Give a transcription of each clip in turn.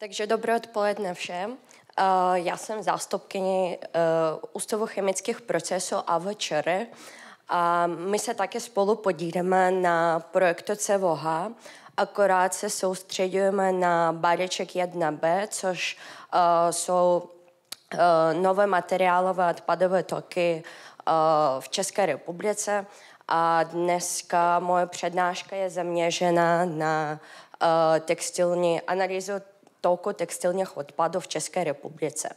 Takže dobré odpoledne všem. Eh, já jsem zástupkyní eh, Ústavu chemických procesů AVČR. A my se také spolu podílíme na projektu CVH, akorát se soustředujeme na bareček 1B, což eh, jsou nové materiálové odpadové toky v České republice. A dneska moje přednáška je zaměřena na textilní analýzu toku textilních odpadů v České republice.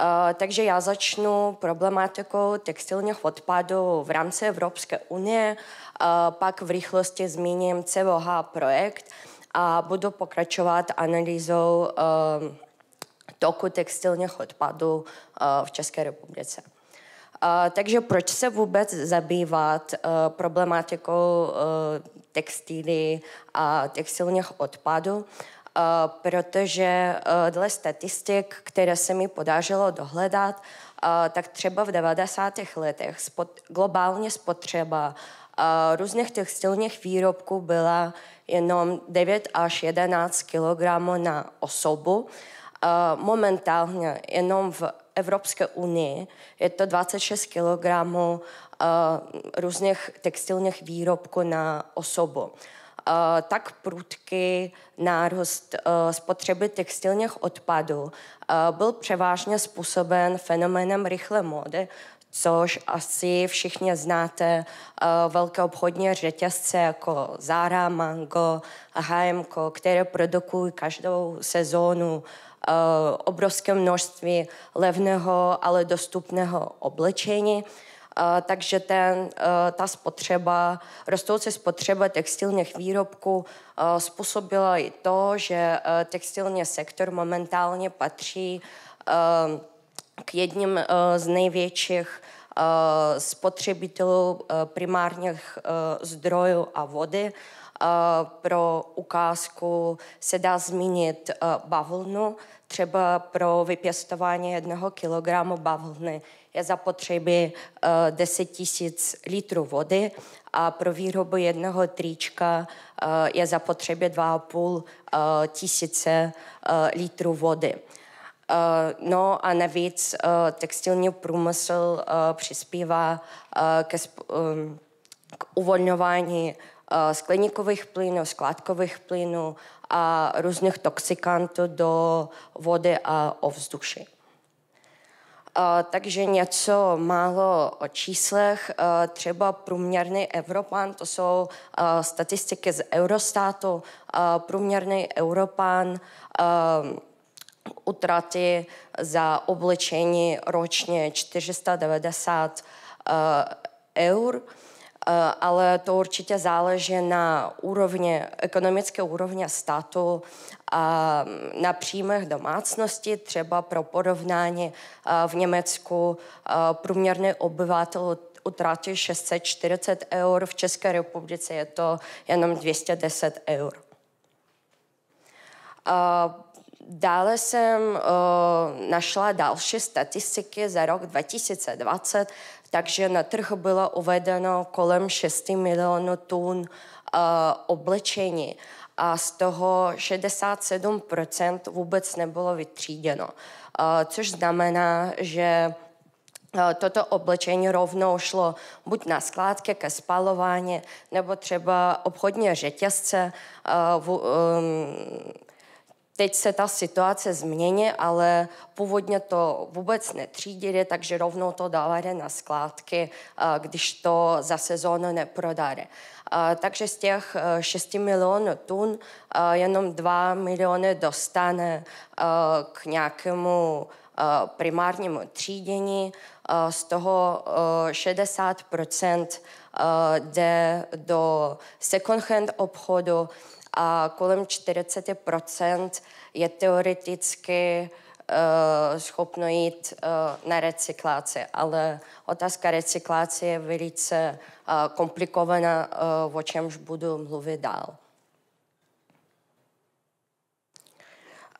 Eh, takže já začnu problematikou textilních odpadů v rámci Evropské unie, eh, pak v rychlosti zmíním CVH projekt a budu pokračovat analýzou eh, toku textilních odpadů v České republice. Takže proč se vůbec zabývat problematikou textily a textilních odpadů? Eh, protože eh, dle statistik, které se mi podařilo dohledat, eh, tak třeba v 90. letech spot, globálně spotřeba různých textilních výrobků byla jenom 9 až 11 kg na osobu. Momentálně jenom v Evropské unii je to 26 kg různých textilních výrobků na osobu. Eh, tak prudký nárůst eh, spotřeby textilních odpadů eh, byl převážně způsoben fenoménem rychlé módy, což asi všichni znáte, velké obchodní řetězce jako Zara, Mango H&M, které produkují každou sezónu obrovské množství levného, ale dostupného oblečení. Eh, takže ten, eh, ta spotřeba, rostoucí spotřeba textilních výrobků eh, způsobila i to, že textilní sektor momentálně patří k jedním z největších spotřebitelů primárních zdrojů a vody. Pro ukázku se dá zmínit bavlnu. Třeba pro vypěstování jednoho kilogramu bavlny je zapotřebí 10 eh, tisíc litrů vody a pro výrobu jednoho trička eh, je zapotřebí 2,5 eh, tisíce litrů vody. No a navíc textilní průmysl přispívá ke, ehm, k uvolňování skleníkových plynů, skládkových plynů a různých toxikantů do vody a ovzduší. Eh, takže něco málo o číslech. Eh, třeba průměrný Evropan, to jsou eh, statistiky z Eurostátu, průměrný Evropan utraty za oblečení ročně 490 eur. Eh, ale to určitě záleží na úrovně, ekonomické úrovně státu a na příjmech domácnosti. Třeba pro porovnání eh, v Německu eh, průměrný obyvatel utratí 640 eur, v České republice je to jenom 210 eur. Dále jsem našla další statistiky za rok 2020 takže na trh bylo uvedeno kolem 6 milionů tun eh, oblečení a z toho 67% vůbec nebylo vytříděno, eh, což znamená, že eh, toto oblečení rovnou šlo buď na skládky ke spalování, nebo třeba obchodní řetězce ehm, Teď se ta situace změní, ale původně to vůbec netřídili, takže rovnou to dávali na skládky, když to za sezónu neprodali. Takže z těch 6 e, milionů tun e, jenom 2 miliony dostane e, k nějakému primárnímu třídění, z toho 60 jde do second-hand obchodu, a kolem 40 je teoreticky uh, schopno jít uh, na recyklaci, ale otázka recyklace je velice uh, komplikovaná, uh, o čemž budu mluvit dál.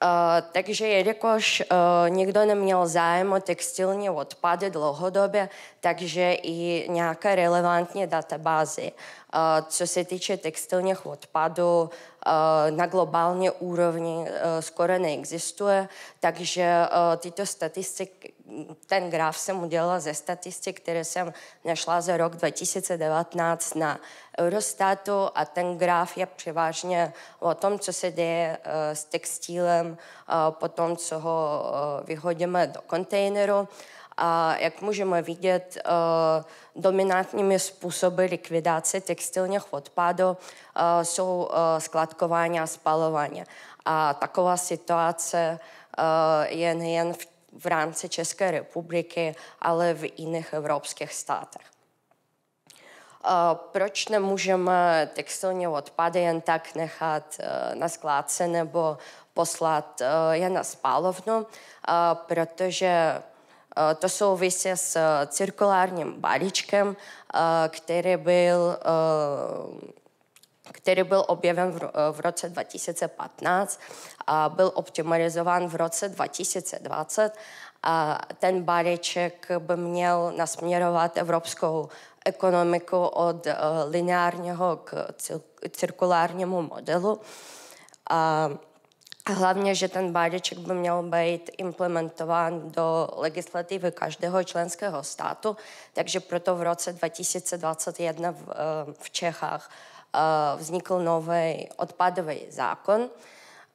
Eh, takže jelikož uh, nikdo neměl zájem o textilní odpady dlouhodobě, takže i nějaké relevantní databázy. Uh, co se týče textilních odpadů, na globální úrovni skoro neexistuje, takže tyto statistiky ten graf jsem udělala ze statistik, které jsem našla za rok 2019 na Eurostatu a ten graf je převážně o tom, co se děje eh, s textilem eh, po tom, co ho eh, vyhodíme do kontejneru. A jak můžeme vidět, dominantními způsoby likvidace textilních odpadů jsou skladkování a spalování. A taková situace je nejen v v rámci České republiky, ale v jiných evropských státech. Eh, proč nemůžeme textilní odpady jen tak nechat eh, na skládce nebo poslat eh, je na spálovnu, protože to souvisí s cirkulárním balíčkem, který byl který byl objeven v, eh, roce 2015 a byl optimalizován v roce 2020 a ten balíček by měl nasměrovat evropskou ekonomiku od eh, lineárního k cirkulárnímu modelu. A hlavně, že ten balíček by měl být implementován do legislativy každého členského státu, takže proto v roce 2021 v, eh, v Čechách возникл новый отпадовый закон,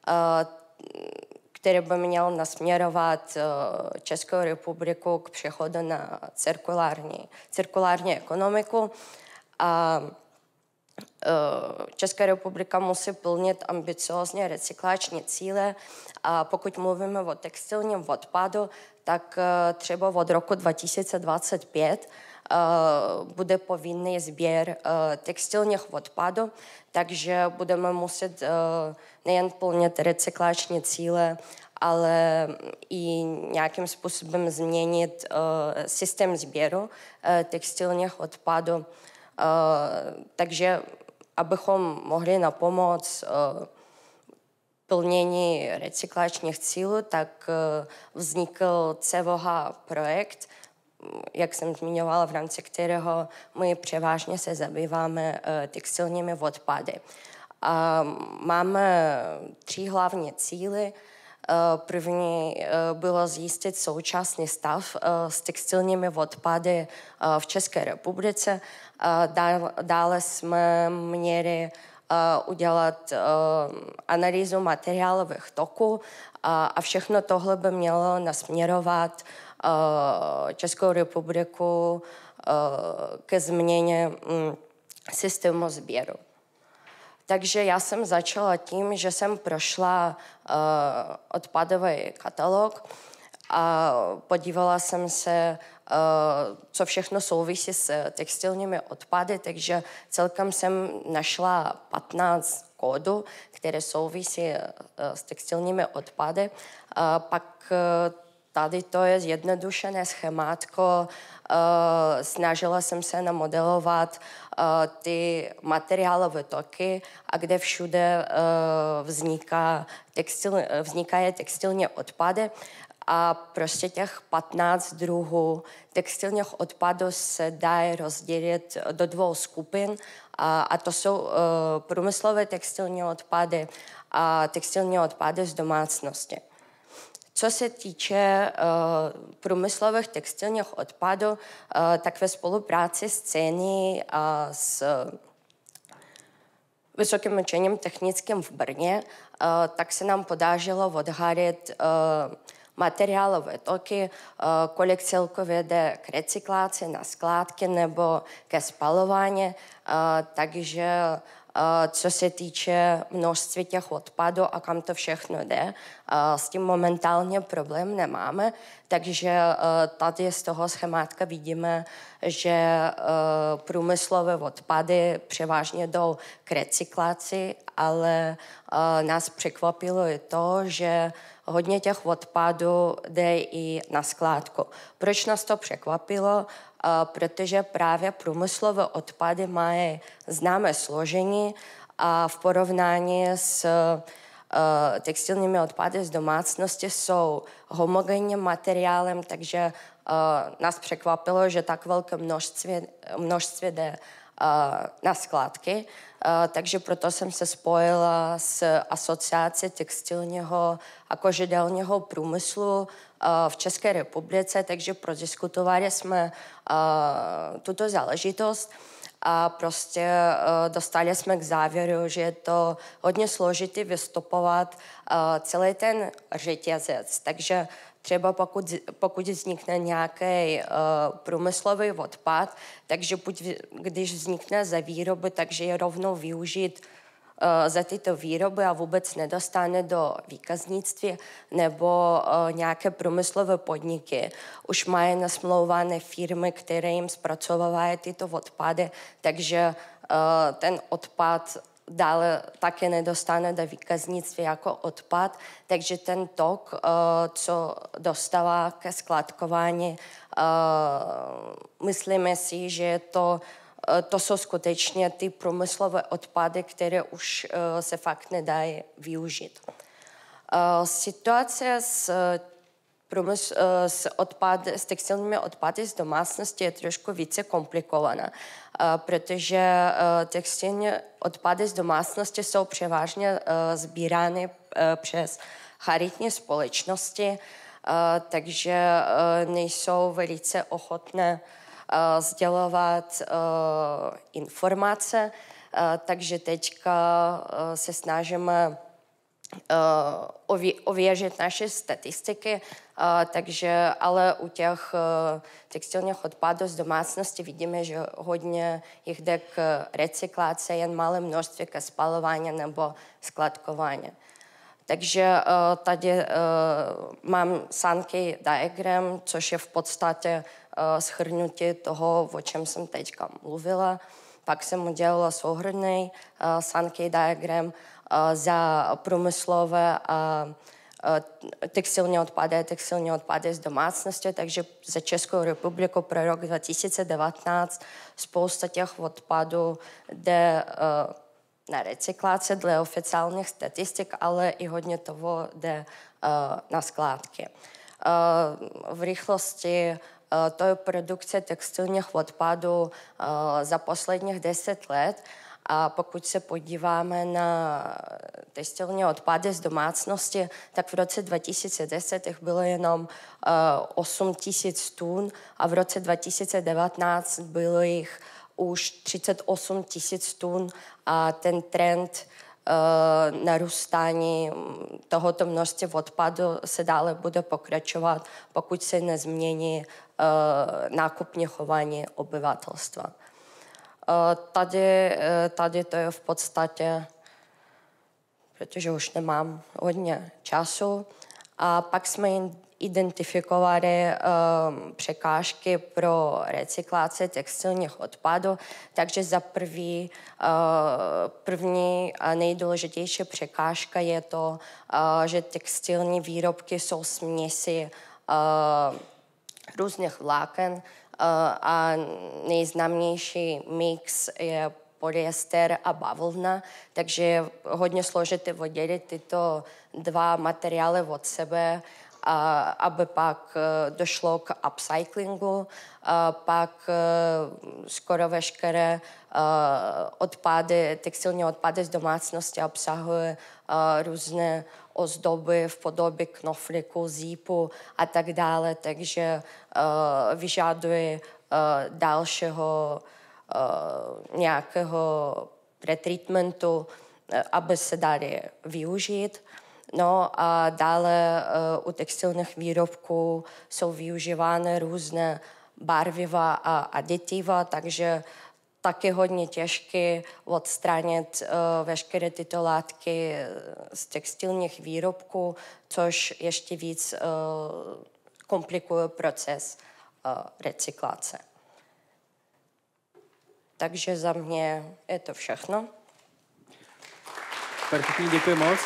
который бы менял насмеровать Чешскую Республику к переходу на циркулярную, циркулярную экономику. Eh, Česká republika musí plnit ambiciozně recyklační cíle a pokud mluvíme o textilním odpadu, tak eh, třeba od roku 2025 eh, bude povinný sběr textilních odpadů, takže budeme muset nejen plnit recyklační cíle, ale i nějakým způsobem změnit systém sběru textilních odpadů. Eh, takže abychom mohli na pomoc eh, plnění recyklačních cílů, tak eh, vznikl CVH projekt, jak jsem zmiňovala, v rámci kterého my převážně se zabýváme textilními odpady. A máme tři hlavní cíly – Eh, první eh, bylo zjistit současný stav eh, s textilními odpady v České republice. Dále jsme měli udělat analýzu materiálových toků a všechno tohle by mělo nasměrovat Českou republiku ke změně mm, systému sběru. Takže já jsem začala tím, že jsem prošla uh, odpadový katalog a podívala jsem se, uh, co všechno souvisí s textilními odpady, takže celkem jsem našla 15 kódů, které souvisí uh, s textilními odpady. Uh, pak uh, Tady to je zjednodušené schémátko. Eh, snažila jsem se namodelovat eh, ty materiálové toky a kde všude eh, vzniká textil, vznikají textilní odpady a prostě těch 15 druhů textilních odpadů se dá rozdělit do dvou skupin a, a to jsou uh, průmyslové textilní odpady a textilní odpady z domácnosti. Co se týče uh, průmyslových textilních odpadů, uh, tak ve spolupráci s ceny a s Vysokým učením technickým v Brně, uh, tak se nám podařilo odhalit uh, materiálové toky, kolik celkově jde k recyklaci na skládky nebo ke spalování. Takže Eh, co se týče množství těch odpadů a kam to všechno jde. Eh, s tím momentálně problém nemáme, takže eh, tady z toho schémátka vidíme, že průmyslové odpady převážně jdou k recyklaci, ale nás překvapilo i to, že hodně těch odpadů jde i na skládku. Proč nás to překvapilo? Eh, protože právě průmyslové odpady mají známé složení a v porovnání s eh, textilními odpady z domácnosti jsou homogenním materiálem, takže eh, nás překvapilo, že tak velké množství, množství jde Eh, na skládky, eh, takže proto jsem se spojila s asociací textilního a kožidelního průmyslu eh, v České republice, takže prodiskutovali jsme tuto záležitost a prostě dostali jsme k závěru, že je to hodně složitý vystupovat celý ten řetězec. Takže třeba pokud, pokud vznikne nějaký uh, eh, průmyslový odpad, takže buď, když vznikne za výroby, takže je rovnou využít eh, za tyto výroby a vůbec nedostane do výkaznictví nebo uh, nějaké průmyslové podniky. Už mají nasmlouvané firmy, které jim zpracovávají tyto odpady, takže ten odpad dále také nedostane do výkaznictví jako odpad, takže ten tok, eh, co dostává ke skladkování, eh, myslíme si, že je to eh, to jsou skutečně ty průmyslové odpady, které už se fakt nedají využít. Situace s průmysl eh, s, odpad, s textilními odpady z domácnosti je trošku více komplikovaná, eh, protože eh, textilní odpady z domácnosti jsou převážně sbírány přes charitní společnosti, takže nejsou velice ochotné sdělovat informace, takže teďka se snažíme Eh, ověřit naše statistiky, eh, takže ale u těch eh, textilních odpadů z domácnosti vidíme, že hodně jich jde k recyklaci, jen malé množství ke spalování nebo skladkování. Takže tady mám sanky diagram, což je v podstatě schrnutí toho, o čem jsem teďka mluvila. Pak jsem udělala souhrný sanky diagram, za průmyslové a textilní odpady a textilní odpady z domácnosti, takže za Českou republiku pro rok 2019 spousta těch odpadů jde na recyklace dle oficiálních statistik, ale i hodně toho jde na skládky. V rychlosti to je produkce textilních odpadů za posledních 10 let a pokud se podíváme na textilní odpady z domácnosti, tak v roce 2010 jich bylo jenom 8 eh, tisíc tun a v roce 2019 bylo jich už 38 tisíc tun a ten trend eh, narůstání mm, tohoto množství odpadu se dále bude pokračovat, pokud se nezmění eh, nákupní chování obyvatelstva. Eh, tady, eh, tady to je v podstatě, protože už nemám hodně času. A pak jsme identifikovali um, překážky pro recyklaci textilních odpadů, takže za první, uh, eh, první a nejdůležitější překážka je to, uh, že textilní výrobky jsou směsi uh, různých vláken, Eh, a nejznámější mix je polyester a bavlna, takže je hodně složité oddělit tyto dva materiály od sebe, a, aby pak eh, došlo k upcyclingu. A pak eh, skoro veškeré odpady, textilní odpady z domácnosti obsahuje různé ozdoby v podobě knoflíku, zípu a tak dále, takže uh, eh, vyžaduje uh, dalšího uh, nějakého pretreatmentu, eh, aby se dali využít. No a dále uh, u textilních výrobků jsou využívány různé barviva a aditiva, takže uh, taky hodně těžké odstranit uh, veškeré tyto látky eh, z textilních výrobků, což ještě víc uh, komplikuje proces uh, recyklace. Takže za mě je to všechno. Perfektní, děkuji moc.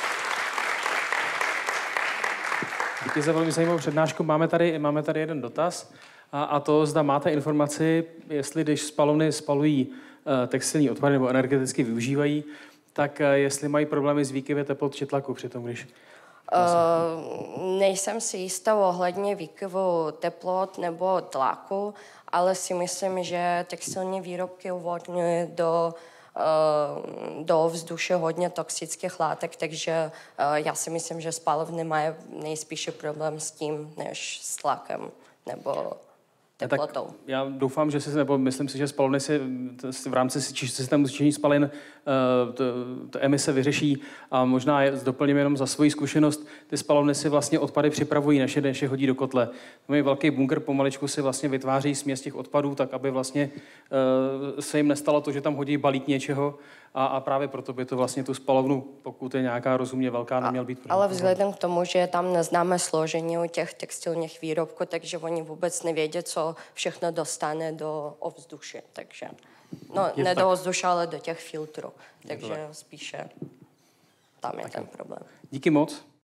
Díky za velmi zajímavou přednášku. Máme tady, máme tady jeden dotaz a, a to zda máte informaci, jestli když spalovny spalují eh, textilní odpady nebo energeticky využívají, tak eh, jestli mají problémy s výkyvy teplot či tlaku při tom, když... Uh, nejsem si jistá ohledně výkyvu teplot nebo tlaku, ale si myslím, že textilní výrobky uvodňují do uh, do vzduše hodně toxických látek, takže uh, já si myslím, že spalovny mají nejspíše problém s tím, než s tlakem nebo No teplotou. Tak já doufám, že si, nebo myslím si, že spalovny si v rámci systému zčištění spalin eh, to, to emise vyřeší a možná je, doplním jenom za svoji zkušenost, ty spalovny si vlastně odpady připravují, než je, než je hodí do kotle. No, je velký bunker, pomaličku si vlastně vytváří směs těch odpadů, tak aby vlastně eh, se jim nestalo to, že tam hodí balík něčeho, a, a právě proto by to vlastně tu spalovnu, pokud je nějaká rozumně velká, neměl být problém. Ale vzhledem k tomu, že tam neznáme složení u těch textilních výrobků, takže oni vůbec nevědí, co všechno dostane do ovzduše. Takže, no, je ne tak. do ovzduše, ale do těch filtrů. Takže tak. spíše tam je tak. ten problém. Díky moc.